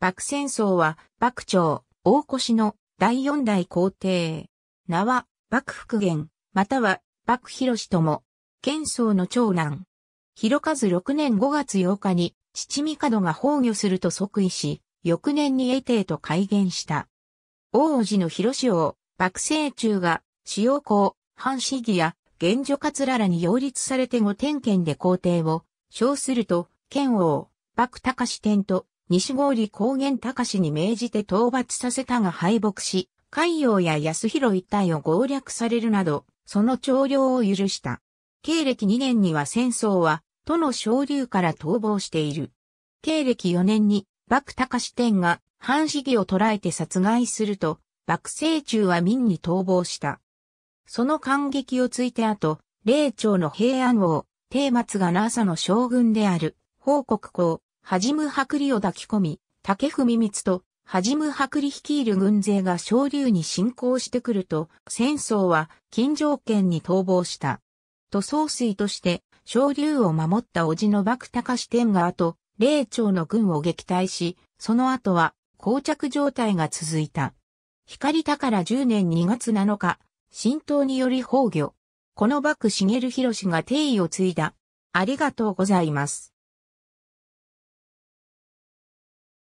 幕戦争は、幕長、大越の第四代皇帝。名は、幕復元、または、幕広とも、剣宗の長男。広和6年5月8日に、父帝が崩御すると即位し、翌年に永帝と改元した。王子の広志王、幕政中が、使用公、藩士儀や、玄女桂らに擁立されて御天権で皇帝を、称すると、剣王、幕高支天と、西郡高原隆に命じて討伐させたが敗北し、海洋や安広一帯を合略されるなど、その徴領を許した。経歴2年には戦争は、都の昇流から逃亡している。経歴4年に、幕隆天が、藩主義を捕らえて殺害すると、幕政中は民に逃亡した。その感激をついて後、霊長の平安王、帝松が NASA の将軍である、報告公、はじむはくりを抱き込み、竹文光と、はじむはくり率いる軍勢が昇竜に侵攻してくると、戦争は近条県に逃亡した。塗装水として、昇竜を守った叔父の幕高志天が後、霊長の軍を撃退し、その後は、膠着状態が続いた。光ら10年2月7日、浸透により崩御。この幕茂弘が定位を継いだ。ありがとうございます。